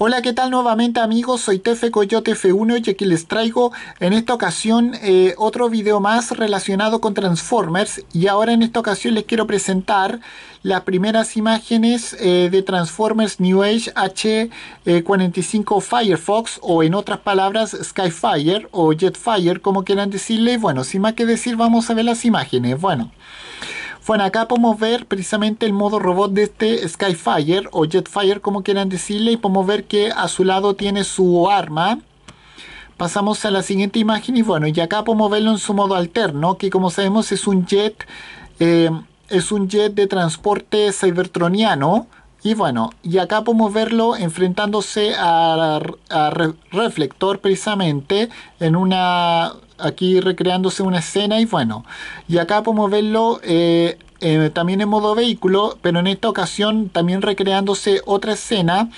Hola, ¿qué tal nuevamente amigos? Soy Tefe Coyote F1 y aquí les traigo en esta ocasión eh, otro video más relacionado con Transformers y ahora en esta ocasión les quiero presentar las primeras imágenes eh, de Transformers New Age H45 eh, Firefox o en otras palabras Skyfire o Jetfire como quieran decirle bueno, sin más que decir vamos a ver las imágenes. Bueno... Bueno, acá podemos ver precisamente el modo robot de este Skyfire o Jetfire, como quieran decirle, y podemos ver que a su lado tiene su arma. Pasamos a la siguiente imagen y bueno, y acá podemos verlo en su modo alterno, que como sabemos es un jet, eh, es un jet de transporte cybertroniano, y bueno, y acá podemos verlo enfrentándose a, reflector precisamente en una aquí recreándose una escena y bueno, y acá podemos verlo eh, eh, también en modo vehículo, pero en esta ocasión también recreándose otra escena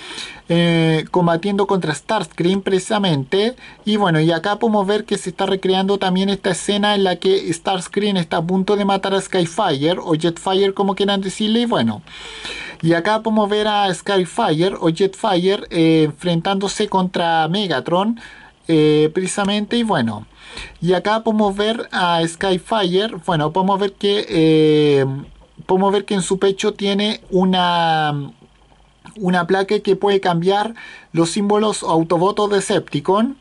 eh, combatiendo contra Starscream precisamente y bueno, y acá podemos ver que se está recreando también esta escena en la que Starscream está a punto de matar a Skyfire o Jetfire como quieran decirle y bueno. Y acá podemos ver a Skyfire o Jetfire eh, enfrentándose contra Megatron eh, precisamente y bueno. Y acá podemos ver a Skyfire, bueno, podemos ver que eh, podemos ver que en su pecho tiene una una placa que puede cambiar los símbolos autobotos de Decepticon.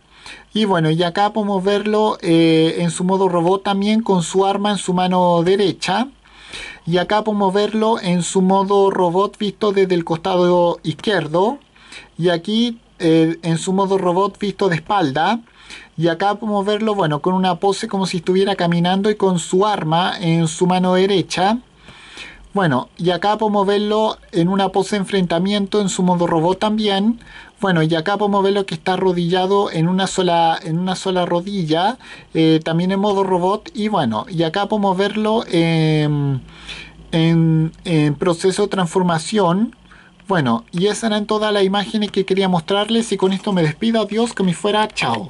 Y bueno, y acá podemos verlo en su modo robot también con su arma en su mano derecha y acá podemos verlo en su modo robot visto desde el costado izquierdo y aquí eh, en su modo robot visto de espalda y acá podemos verlo bueno con una pose como si estuviera caminando y con su arma en su mano derecha bueno, y acá podemos verlo en una pose de enfrentamiento en su modo robot también. Bueno, y acá podemos verlo que está arrodillado en una sola, en una sola rodilla, eh, también en modo robot. Y bueno, y acá podemos verlo en, en proceso de transformación. Bueno, y esas eran todas las imágenes que quería mostrarles y con esto me despido. Adiós, que me fuera. Chao.